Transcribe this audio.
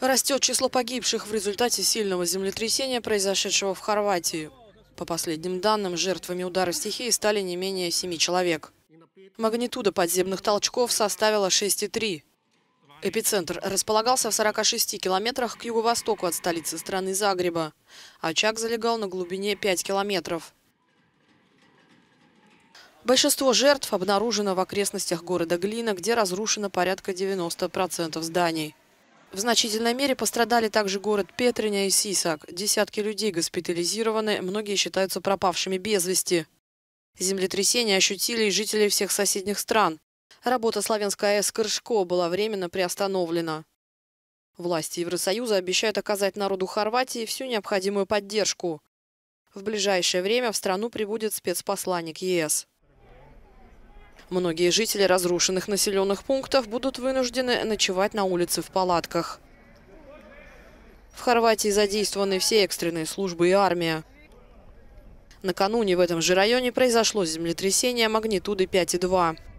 Растет число погибших в результате сильного землетрясения, произошедшего в Хорватии. По последним данным, жертвами удара стихии стали не менее семи человек. Магнитуда подземных толчков составила 6,3. Эпицентр располагался в 46 километрах к юго-востоку от столицы страны Загреба. Очаг залегал на глубине 5 километров. Большинство жертв обнаружено в окрестностях города Глина, где разрушено порядка 90% зданий. В значительной мере пострадали также город Петриня и Сисак. Десятки людей госпитализированы, многие считаются пропавшими без вести. Землетрясение ощутили и жители всех соседних стран. Работа славянской АЭС «Крышко» была временно приостановлена. Власти Евросоюза обещают оказать народу Хорватии всю необходимую поддержку. В ближайшее время в страну прибудет спецпосланник ЕС. Многие жители разрушенных населенных пунктов будут вынуждены ночевать на улице в палатках. В Хорватии задействованы все экстренные службы и армия. Накануне в этом же районе произошло землетрясение магнитуды 5,2.